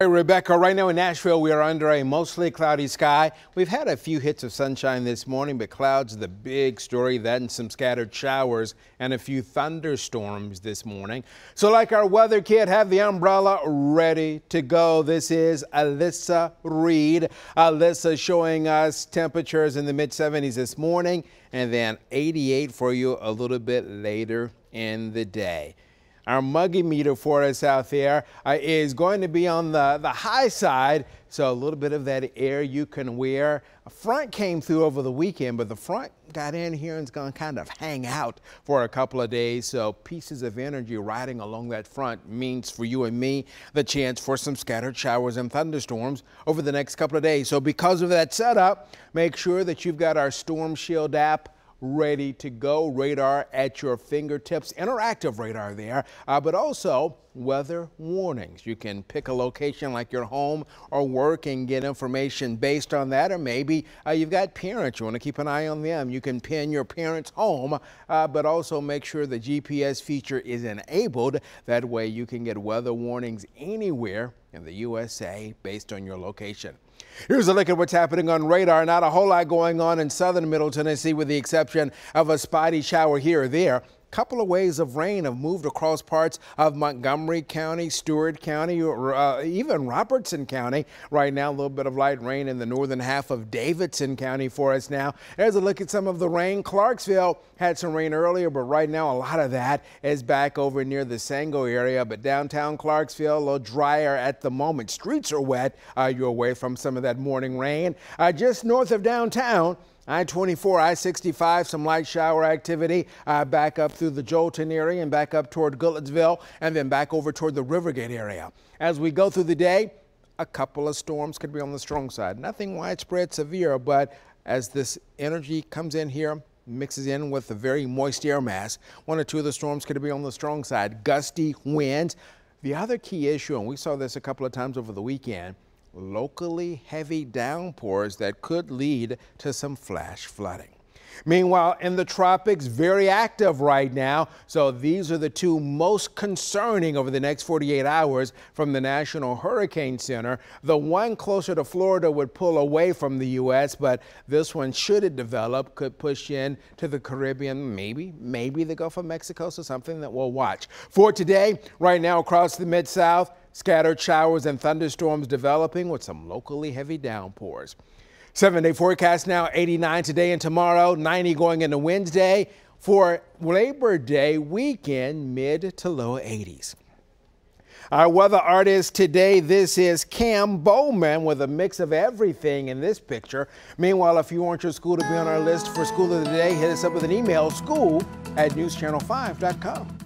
Hey, Rebecca, right now in Nashville, we are under a mostly cloudy sky. We've had a few hits of sunshine this morning, but clouds the big story. That and some scattered showers and a few thunderstorms this morning. So like our weather kid, have the umbrella ready to go. This is Alyssa Reed. Alyssa showing us temperatures in the mid 70s this morning and then 88 for you a little bit later in the day. Our muggy meter for us out there uh, is going to be on the, the high side, so a little bit of that air you can wear. A front came through over the weekend, but the front got in here and's going to kind of hang out for a couple of days. So pieces of energy riding along that front means for you and me the chance for some scattered showers and thunderstorms over the next couple of days. So because of that setup, make sure that you've got our storm shield app ready to go. Radar at your fingertips, interactive radar there, uh, but also weather warnings. You can pick a location like your home or work and get information based on that, or maybe uh, you've got parents, you want to keep an eye on them. You can pin your parents home, uh, but also make sure the GPS feature is enabled. That way you can get weather warnings anywhere in the USA based on your location. Here's a look at what's happening on radar. Not a whole lot going on in southern Middle Tennessee with the exception of a spotty shower here or there couple of waves of rain have moved across parts of Montgomery County, Stewart County, or uh, even Robertson County. Right now, a little bit of light rain in the northern half of Davidson County for us now. There's a look at some of the rain. Clarksville had some rain earlier, but right now a lot of that is back over near the Sango area. But downtown Clarksville, a little drier at the moment. Streets are wet. Uh, you're away from some of that morning rain. Uh, just north of downtown, I-24, I-65, some light shower activity uh, back up through the Jolton area and back up toward Gulletsville and then back over toward the Rivergate area. As we go through the day, a couple of storms could be on the strong side. Nothing widespread severe, but as this energy comes in here, mixes in with the very moist air mass, one or two of the storms could be on the strong side. Gusty winds. The other key issue, and we saw this a couple of times over the weekend, locally heavy downpours that could lead to some flash flooding. Meanwhile, in the tropics, very active right now. So these are the two most concerning over the next 48 hours from the National Hurricane Center. The one closer to Florida would pull away from the U.S., but this one, should it develop, could push in to the Caribbean, maybe, maybe the Gulf of Mexico. So something that we'll watch. For today, right now across the Mid-South, Scattered showers and thunderstorms developing with some locally heavy downpours. Seven day forecast now 89 today and tomorrow, 90 going into Wednesday. For Labor Day weekend, mid to low 80s. Our weather artist today, this is Cam Bowman with a mix of everything in this picture. Meanwhile, if you want your school to be on our list for School of the Day, hit us up with an email, school at newschannel5.com.